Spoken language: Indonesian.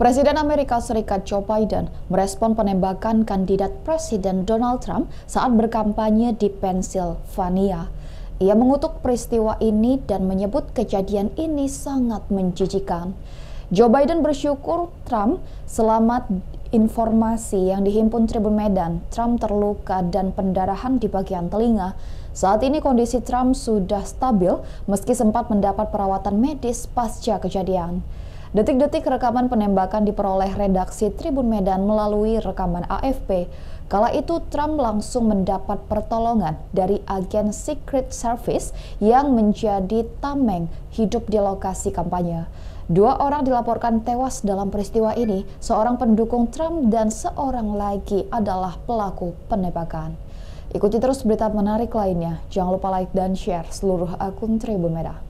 Presiden Amerika Serikat Joe Biden merespon penembakan kandidat Presiden Donald Trump saat berkampanye di Pennsylvania. Ia mengutuk peristiwa ini dan menyebut kejadian ini sangat menjijikan. Joe Biden bersyukur Trump selamat informasi yang dihimpun Tribun Medan. Trump terluka dan pendarahan di bagian telinga. Saat ini kondisi Trump sudah stabil meski sempat mendapat perawatan medis pasca kejadian. Detik-detik rekaman penembakan diperoleh redaksi Tribun Medan melalui rekaman AFP. Kala itu Trump langsung mendapat pertolongan dari agen Secret Service yang menjadi tameng hidup di lokasi kampanye. Dua orang dilaporkan tewas dalam peristiwa ini, seorang pendukung Trump dan seorang lagi adalah pelaku penembakan. Ikuti terus berita menarik lainnya. Jangan lupa like dan share seluruh akun Tribun Medan.